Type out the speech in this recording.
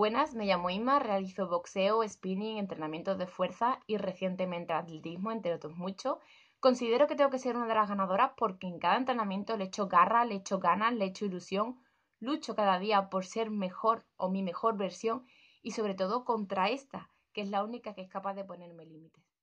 Buenas me llamo Inma, realizo boxeo, spinning, entrenamiento de fuerza y recientemente atletismo, entre otros muchos. Considero que tengo que ser una de las ganadoras porque en cada entrenamiento le echo garra, le echo ganas, le echo ilusión, lucho cada día por ser mejor o mi mejor versión y sobre todo contra esta, que es la única que es capaz de ponerme límites.